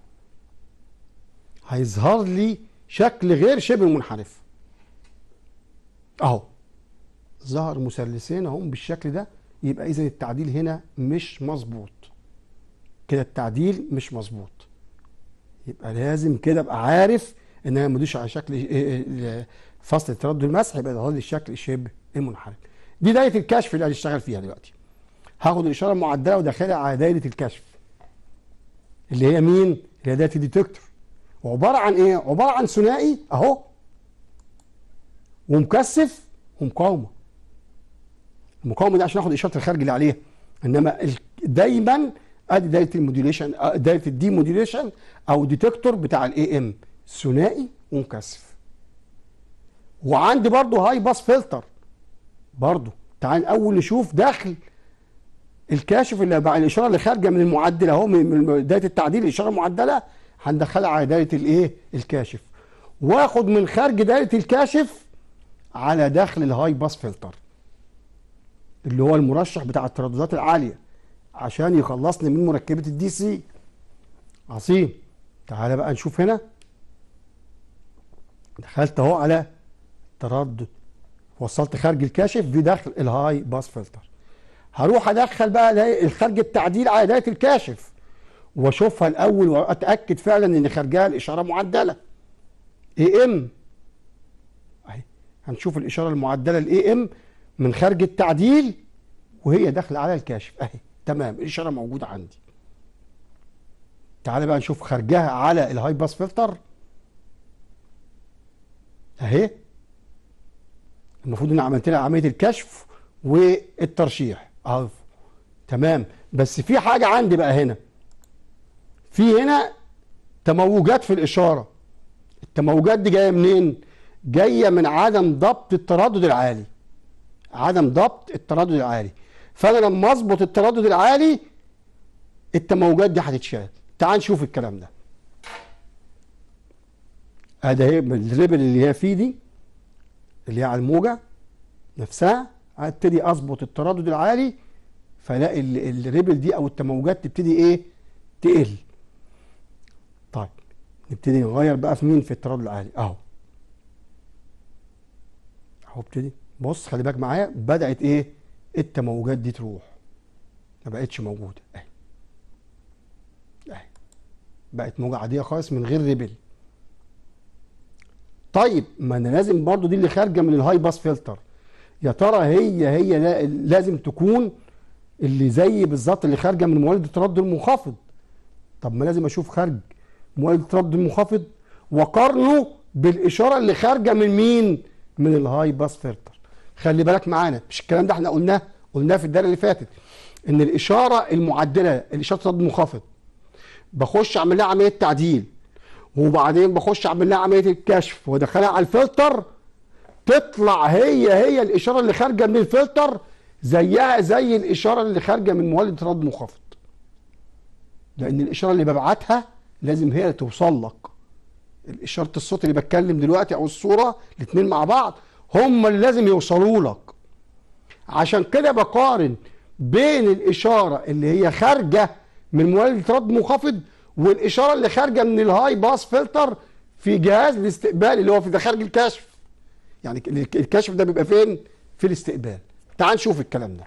هيظهر لي شكل غير شبه منحرف اهو ظهر مثلثين اهم بالشكل ده يبقى اذا التعديل هنا مش مظبوط كده التعديل مش مظبوط يبقى لازم كده ابقى عارف ان انا مدوش على شكل إيه، إيه، إيه، فصل تردد المسح يبقى يظهر لي الشكل شبه المنحرف دي دايره الكشف اللي هنشتغل فيها دلوقتي هاخد الاشاره المعدله وداخلها على دايره الكشف اللي هي مين؟ اللي هي داتا ديتكتور وعباره عن ايه؟ عباره عن ثنائي اهو ومكثف ومقاومه المقاومه دي عشان اخد اشاره الخارج اللي عليها انما دايما ادي دايره الموديوليشن دايره الدي موديوليشن او ديتكتور بتاع الاي ام ثنائي ومكثف وعندي برضو هاي باس فلتر برضو تعال اول نشوف داخل الكاشف اللي بقى الاشاره اللي خارجه من المعدل اهو من بدايه التعديل الاشاره المعدله هندخلها على دايره الايه الكاشف واخد من خارج دايره الكاشف على داخل الهاي باس فلتر اللي هو المرشح بتاع الترددات العاليه عشان يخلصني من مركبه الدي سي عظيم تعالى بقى نشوف هنا دخلت اهو على تردد وصلت خارج الكاشف بداخل الهاي باس فلتر هروح ادخل بقى الخرج التعديل على دايره الكاشف واشوفها الاول واتاكد فعلا ان خارجها الاشاره معدله اي ام هنشوف الاشاره المعدله الاي ام من خارج التعديل وهي داخله على الكاشف اهي تمام الاشاره موجوده عندي تعالى بقى نشوف خارجها على الهاي باس فلتر اهي المفروض ان عملت لها عمليه الكشف والترشيح اه تمام بس في حاجه عندي بقى هنا في هنا تموجات في الاشاره التموجات دي جايه منين جايه من عدم ضبط التردد العالي عدم ضبط التردد العالي فانا لما اظبط التردد العالي التموجات دي هتتشال تعال نشوف الكلام ده ادي الريبل اللي هي فيه دي اللي هي على الموجه نفسها ابتدي اظبط التردد العالي فلاقي الريبل دي او التموجات تبتدي ايه تقل طيب نبتدي نغير بقى في مين في التردد العالي اهو اهو ابتدي بص خلي بالك معايا بدات ايه التموجات دي تروح ما بقتش موجوده اهي اهي بقت موجه عاديه خالص من غير ريبل طيب ما انا لازم برضو دي اللي خارجه من الهاي باس فلتر يا ترى هي هي لازم تكون اللي زي بالظبط اللي خارجه من مولد التردد المنخفض طب ما لازم اشوف خارج مولد التردد المنخفض وقارنه بالاشاره اللي خارجه من مين من الهاي باس فلتر خلي بالك معانا مش الكلام ده احنا قلناه قلناه في الدرس اللي فاتت ان الاشاره المعدله الاشاره التردد المنخفض بخش اعمل لها عمليه تعديل وبعدين بخش اعمل لها عمليه الكشف وادخلها على الفلتر تطلع هي هي الاشاره اللي خارجه من الفلتر زيها زي الاشاره اللي خارجه من مولد رد منخفض لان الاشاره اللي ببعتها لازم هي توصل لك اشاره الصوت اللي بتكلم دلوقتي او الصوره الاثنين مع بعض هم اللي لازم يوصلوا لك عشان كده بقارن بين الاشاره اللي هي خارجه من مولد رد منخفض والاشاره اللي خارجه من الهاي باس فلتر في جهاز الاستقبال اللي هو في خارج الكشف يعني الكشف ده بيبقى فين في الاستقبال تعال نشوف الكلام ده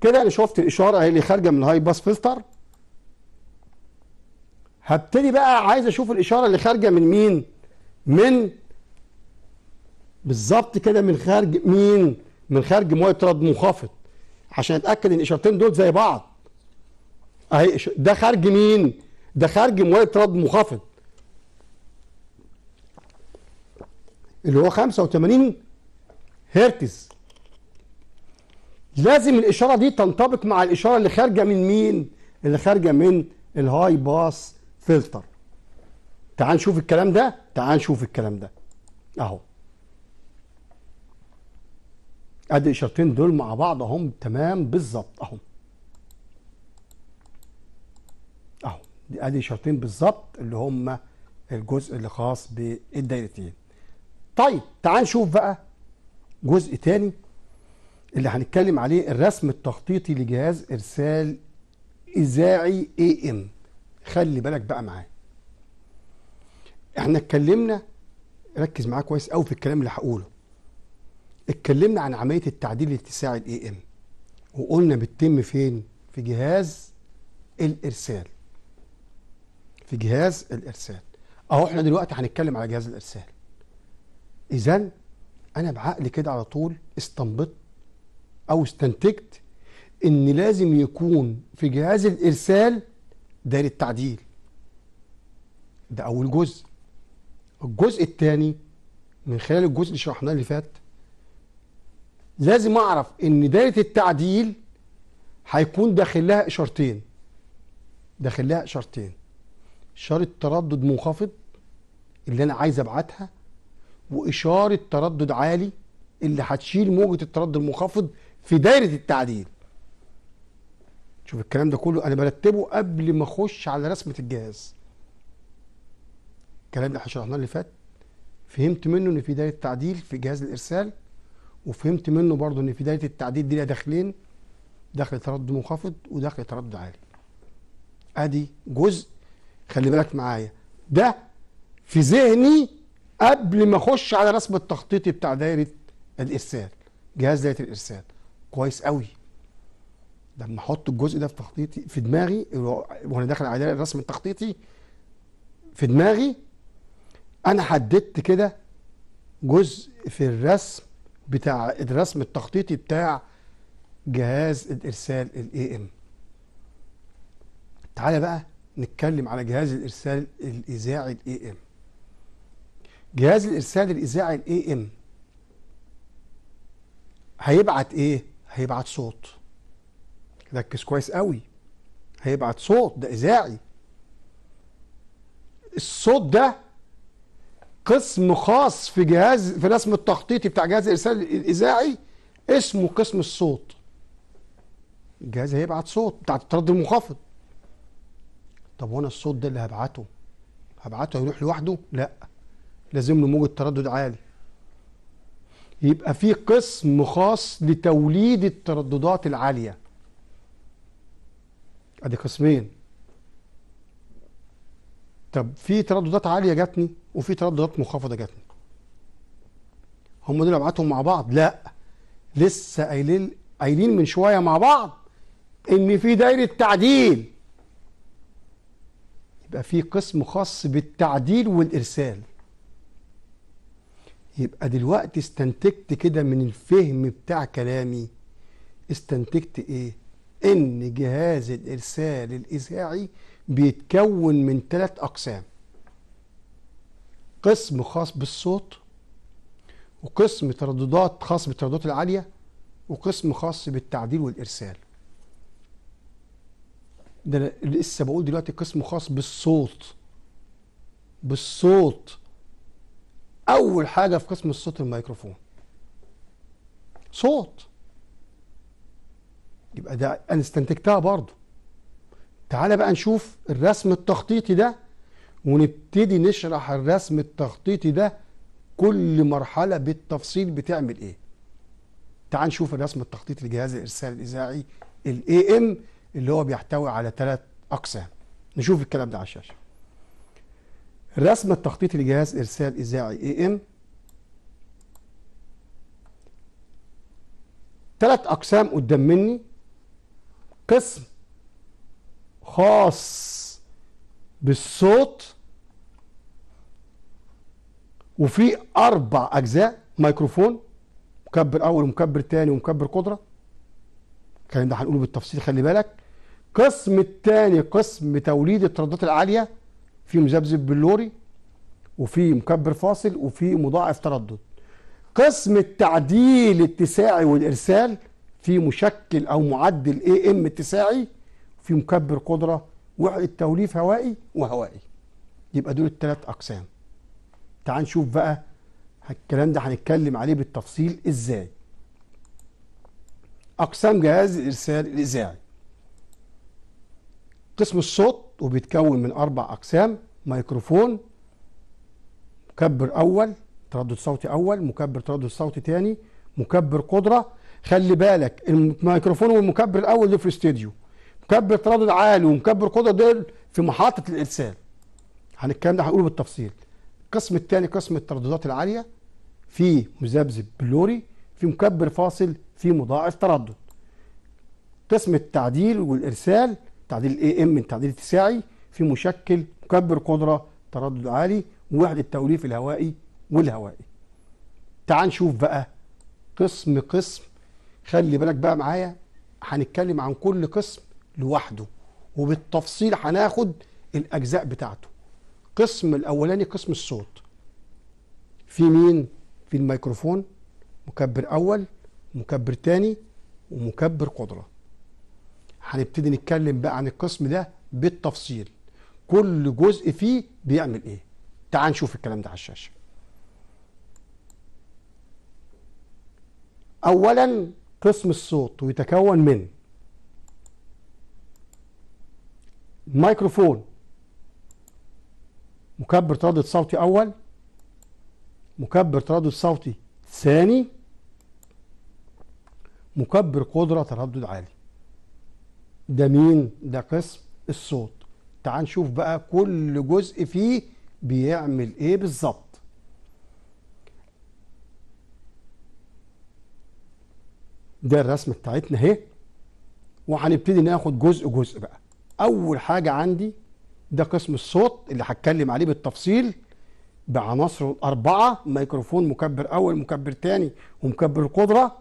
كده انا شفت الاشاره اهي اللي خارجه من الهاي باس فلتر هبتدي بقى عايز اشوف الاشاره اللي خارجه من مين من بالظبط كده من خارج مين من خارج مويه رد منخفض عشان اتاكد ان الاشارتين دول زي بعض اهي ده خارج مين ده خارج مويه رد منخفض اللي هو 85 هرتز لازم الإشارة دي تنطبق مع الإشارة اللي خارجة من مين؟ اللي خارجة من الهاي باس فلتر تعال نشوف الكلام ده تعال نشوف الكلام ده اهو ادي الاشارتين دول مع بعض اهم تمام بالظبط اهو اهو ادي اشارتين بالظبط اللي هم الجزء اللي خاص بالدايرتين طيب تعال نشوف بقى جزء تاني اللي هنتكلم عليه الرسم التخطيطي لجهاز ارسال اذاعي اي ام خلي بالك بقى معاه احنا اتكلمنا ركز معاه كويس قوي في الكلام اللي هقوله اتكلمنا عن عمليه التعديل الاتساعي الاي ام وقلنا بتتم فين في جهاز الارسال في جهاز الارسال اهو احنا دلوقتي هنتكلم على جهاز الارسال إذا أنا بعقلي كده على طول استنبطت أو استنتجت إن لازم يكون في جهاز الإرسال دايرة تعديل ده أول جزء الجزء الثاني من خلال الجزء اللي شرحناه اللي فات لازم أعرف إن دايرة التعديل هيكون داخل لها إشارتين داخل لها إشارتين اشاره تردد منخفض اللي أنا عايز أبعتها واشاره تردد عالي اللي هتشيل موجه التردد المنخفض في دايره التعديل شوف الكلام ده كله انا برتبه قبل ما اخش على رسمه الجهاز الكلام اللي احنا شرحناه اللي فات فهمت منه ان في دايره تعديل في جهاز الارسال وفهمت منه برضه ان في دايره التعديل دي ليها داخلين دخل تردد منخفض ودخل تردد عالي ادي جزء خلي بالك معايا ده في ذهني قبل ما اخش على رسم التخطيطي بتاع دايره الارسال جهاز دايره الارسال كويس قوي لما احط الجزء ده في تخطيطي في دماغي وانا داخل على الرسم التخطيطي في دماغي انا حددت كده جزء في الرسم بتاع الرسم التخطيطي بتاع جهاز الارسال الاي ام تعالى بقى نتكلم على جهاز الارسال الاذاعي الاي ام جهاز الارسال الاذاعي الاي ام هيبعت ايه هيبعت صوت ركز كويس قوي هيبعت صوت ده اذاعي الصوت ده قسم خاص في جهاز في رسم التخطيطي بتاع جهاز الارسال الاذاعي اسمه قسم الصوت الجهاز هيبعت صوت بتاع الترد المنخفض طب وانا الصوت ده اللي هبعته هبعته هيروح لوحده لا لازم له موجة تردد عالي يبقى في قسم خاص لتوليد الترددات العالية ادي قسمين طب في ترددات عالية جاتني وفي ترددات منخفضة جاتني هم دول ابعتهم مع بعض لا لسه قايلين قايلين من شوية مع بعض ان في دايرة تعديل يبقى في قسم خاص بالتعديل والارسال يبقى دلوقتي استنتجت كده من الفهم بتاع كلامي استنتجت ايه ان جهاز الارسال الاذاعي بيتكون من ثلاث اقسام قسم خاص بالصوت وقسم ترددات خاص بالترددات العاليه وقسم خاص بالتعديل والارسال ده انا لسه بقول دلوقتي قسم خاص بالصوت بالصوت اول حاجه في قسم الصوت الميكروفون صوت يبقى ده انا استنتجتها برضه تعالى بقى نشوف الرسم التخطيطي ده ونبتدي نشرح الرسم التخطيطي ده كل مرحله بالتفصيل بتعمل ايه تعال نشوف الرسم التخطيطي لجهاز الارسال الاذاعي الاي ام اللي هو بيحتوي على ثلاث اقسام نشوف الكلام ده على الشاشه الرسم التخطيطي لجهاز إرسال إذاعي اي ام ثلاث أقسام قدام مني قسم خاص بالصوت وفي أربع أجزاء ميكروفون مكبر أول ومكبر تاني ومكبر قدرة الكلام ده هنقوله بالتفصيل خلي بالك قسم التاني قسم توليد الترددات العالية في مذبذب بلوري وفي مكبر فاصل وفي مضاعف تردد قسم التعديل اتساعي والارسال في مشكل او معدل اي ام اتساعي في مكبر قدره وحده توليف هوائي وهوائي يبقى دول الثلاث اقسام تعال نشوف بقى الكلام ده هنتكلم عليه بالتفصيل ازاي اقسام جهاز الارسال الاذاعي قسم الصوت وبيتكون من أربع أقسام ميكروفون مكبر أول تردد صوتي أول مكبر تردد صوتي تاني مكبر قدرة خلي بالك الميكروفون والمكبر الأول دول في الاستديو مكبر تردد عالي ومكبر قدرة دول في محطة الإرسال هنتكلم ده هقوله بالتفصيل القسم الثاني قسم الترددات العالية في مذبذب بلوري في مكبر فاصل في مضاعف تردد قسم التعديل والإرسال تعديل الاي ام التعديل الاتساعي في مشكل مكبر قدره تردد عالي ووحده التوليف الهوائي والهوائي تعال نشوف بقى قسم قسم خلي بالك بقى معايا هنتكلم عن كل قسم لوحده وبالتفصيل هناخد الاجزاء بتاعته قسم الاولاني قسم الصوت في مين في الميكروفون مكبر اول مكبر تاني ومكبر قدره هنبتدي نتكلم بقى عن القسم ده بالتفصيل كل جزء فيه بيعمل ايه تعال نشوف الكلام ده على الشاشه اولا قسم الصوت ويتكون من مايكروفون مكبر تردد صوتي اول مكبر تردد صوتي ثاني مكبر قدرة تردد عالي ده مين ده قسم الصوت تعال نشوف بقى كل جزء فيه بيعمل ايه بالظبط ده الرسمه بتاعتنا اهي وهنبتدي ناخد جزء جزء بقى اول حاجه عندي ده قسم الصوت اللي هتكلم عليه بالتفصيل بعناصره الاربعه ميكروفون مكبر اول مكبر تاني ومكبر القدره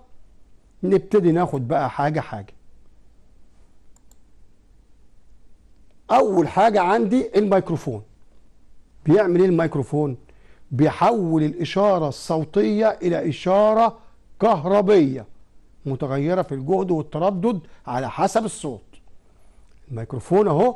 نبتدي ناخد بقى حاجه حاجه اول حاجه عندي الميكروفون بيعمل ايه الميكروفون بيحول الاشاره الصوتيه الى اشاره كهربيه متغيره في الجهد والتردد على حسب الصوت الميكروفون اهو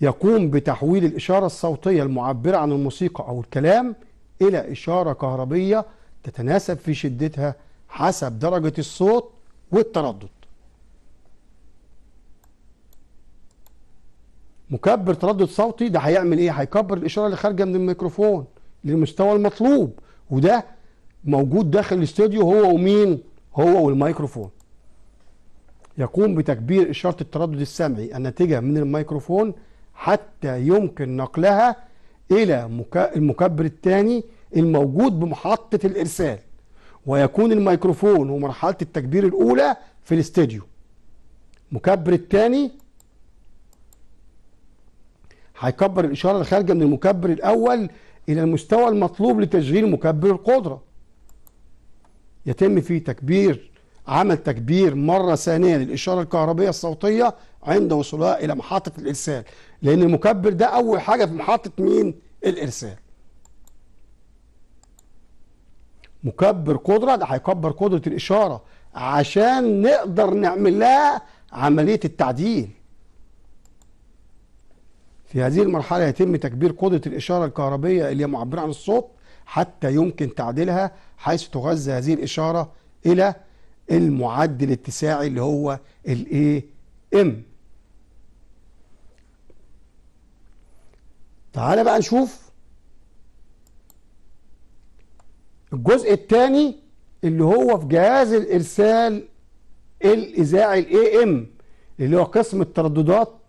يقوم بتحويل الاشاره الصوتيه المعبره عن الموسيقى او الكلام الى اشاره كهربيه تتناسب في شدتها حسب درجه الصوت والتردد مكبر تردد صوتي ده هيعمل ايه هيكبر الاشاره اللي خارجه من الميكروفون للمستوى المطلوب وده موجود داخل الاستوديو هو ومين هو والميكروفون يقوم بتكبير اشاره التردد السمعي الناتجه من الميكروفون حتى يمكن نقلها الى المكبر الثاني الموجود بمحطه الارسال ويكون الميكروفون ومرحله التكبير الاولى في الاستوديو مكبر الثاني هيكبر الإشارة الخارجة من المكبر الأول إلى المستوى المطلوب لتشغيل مكبر القدرة يتم فيه تكبير عمل تكبير مرة ثانية للإشارة الكهربية الصوتية عند وصولها إلى محطة الإرسال لأن المكبر ده أول حاجة في محطة مين؟ الإرسال مكبر قدرة ده هيكبر قدرة الإشارة عشان نقدر نعمل لها عملية التعديل في هذه المرحلة يتم تكبير قدرة الإشارة الكهربية اللي هي معبرة عن الصوت حتى يمكن تعديلها حيث تغذى هذه الإشارة إلى المعدل الاتساعي اللي هو الاي ام تعالى بقى نشوف الجزء الثاني اللي هو في جهاز الإرسال الإذاعي الاي ام اللي هو قسم الترددات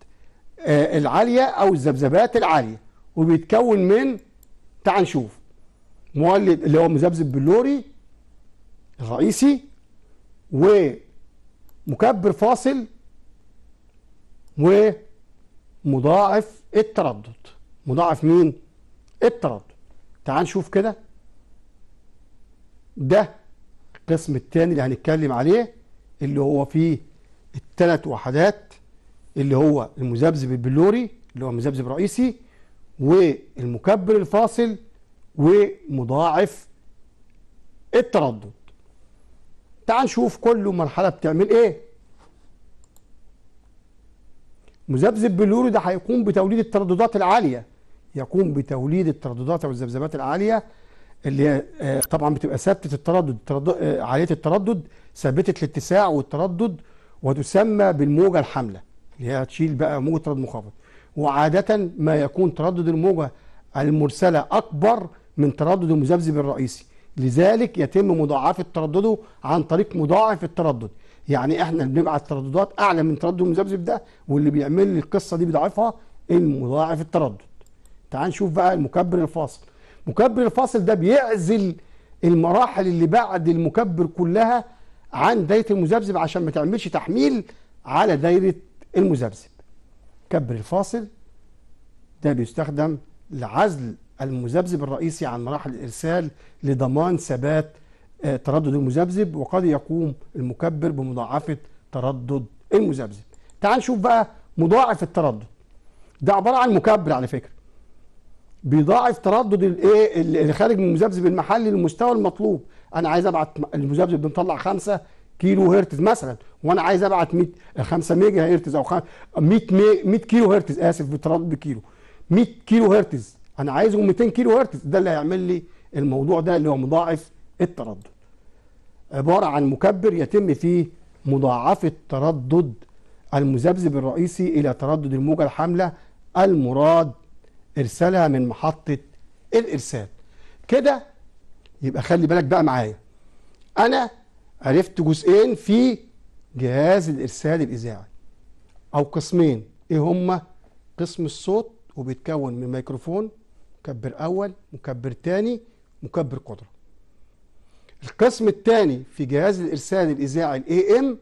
آه، العالية أو الذبذبات العالية وبيتكون من تعال نشوف مولد اللي هو مذبذب بلوري الرئيسي ومكبر فاصل ومضاعف التردد مضاعف مين؟ التردد تعال نشوف كده ده القسم الثاني اللي هنتكلم عليه اللي هو فيه الثلاث وحدات اللي هو المذبذب البلوري اللي هو مذبذب رئيسي والمكبر الفاصل ومضاعف التردد تعال نشوف كل مرحله بتعمل ايه مذبذب بلوري ده هيقوم بتوليد الترددات العاليه يقوم بتوليد الترددات او الذبذبات العاليه اللي هي آه، طبعا بتبقى ثابته التردد آه، عاليه التردد ثابته الاتساع والتردد وتسمى بالموجه الحامله اللي هي هتشيل بقى موجة تردد منخفض وعادة ما يكون تردد الموجة المرسلة أكبر من تردد المذبذب الرئيسي لذلك يتم مضاعفة تردده عن طريق مضاعف التردد يعني احنا بنبعت ترددات اعلى من تردد المذبذب ده واللي بيعمل لي القصه دي بيضاعفها المضاعف التردد تعال نشوف بقى المكبر الفاصل مكبر الفاصل ده بيعزل المراحل اللي بعد المكبر كلها عن دايره المذبذب عشان ما تعملش تحميل على دايره المذبذب كبر الفاصل ده بيستخدم لعزل المذبذب الرئيسي عن مراحل الإرسال لضمان ثبات آه، تردد المذبذب وقد يقوم المكبر بمضاعفة تردد المذبذب تعال نشوف بقى مضاعف التردد ده عبارة عن مكبر على فكرة بيضاعف تردد الايه اللي خارج من المذبذب المحلي للمستوى المطلوب انا عايز ابعت المذبذب بنطلع خمسة كيلو هرتز مثلا وانا عايز ابعت 100 5 ميجا هرتز او 100 100 كيلو هرتز اسف بتردد بكيلو 100 كيلو هرتز انا عايزه 200 كيلو هرتز ده اللي هيعمل لي الموضوع ده اللي هو مضاعف التردد عباره عن مكبر يتم فيه مضاعفه تردد المذبذب الرئيسي الى تردد الموجه الحامله المراد ارسالها من محطه الارسال كده يبقى خلي بالك بقى معايا انا عرفت جزئين في جهاز الارسال الاذاعي او قسمين ايه هما قسم الصوت وبيتكون من ميكروفون مكبر اول مكبر تاني مكبر قدره القسم الثاني في جهاز الارسال الاذاعي الاي ام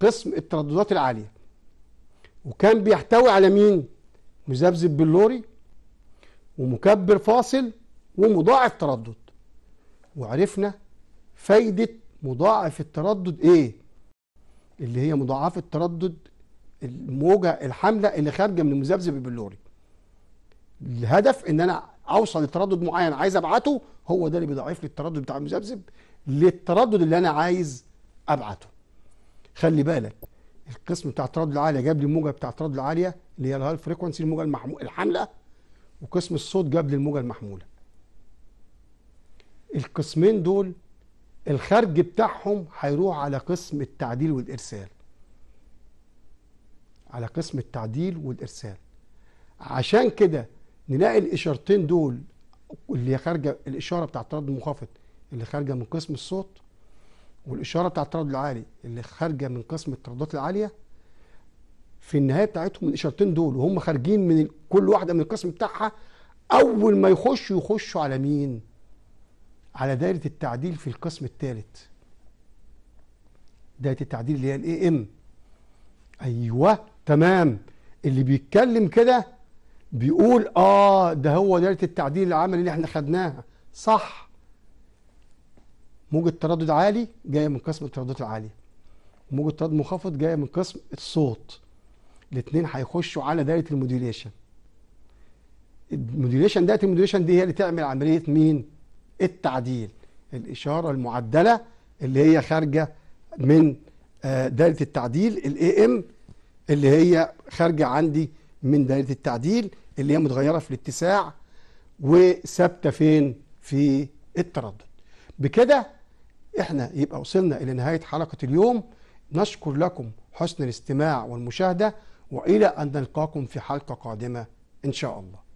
قسم الترددات العاليه وكان بيحتوي على مين مذبذب بلوري ومكبر فاصل ومضاعف تردد وعرفنا فايده مضاعف التردد ايه اللي هي مضاعفه التردد الموجه الحامله اللي خارجه من المذبذب البلوري الهدف ان انا اوصل لتردد معين عايز ابعته هو ده اللي بيضاعف لي التردد بتاع المذبذب للتردد اللي انا عايز ابعته خلي بالك القسم بتاع التردد العاليه جاب لي الموجه بتاع التردد العاليه اللي هي الهاي فريكونسي الموجه المحمو... الحامله وقسم الصوت جاب لي الموجه المحموله القسمين دول الخرج بتاعهم هيروح على قسم التعديل والإرسال على قسم التعديل والإرسال عشان كده نلاقي الإشارتين دول اللي خارجة الإشارة بتاعة التردد المنخفض اللي خارجة من قسم الصوت والإشارة بتاعة التردد العالي اللي خارجة من قسم الترددات العالية في النهاية بتاعتهم الإشارتين دول وهم خارجين من كل واحدة من القسم بتاعها أول ما يخشوا يخشوا على مين؟ على دائرة التعديل في القسم الثالث دائرة التعديل اللي هي الاي ام ايوه تمام اللي بيتكلم كده بيقول اه ده هو دائرة التعديل العملي اللي احنا خدناها صح موجة تردد عالي جاية من قسم الترددات العالية موجة تردد منخفض جاية من قسم الصوت الاثنين هيخشوا على دائرة الموديوليشن الموديوليشن دائرة الموديوليشن دي هي اللي تعمل عملية مين؟ التعديل الإشارة المعدلة اللي هي خارجة من آه، دائرة التعديل الاي ام اللي هي خارجة عندي من دائرة التعديل اللي هي متغيرة في الاتساع وثابتة فين في التردد بكده احنا يبقى وصلنا إلى نهاية حلقة اليوم نشكر لكم حسن الاستماع والمشاهدة وإلى أن نلقاكم في حلقة قادمة إن شاء الله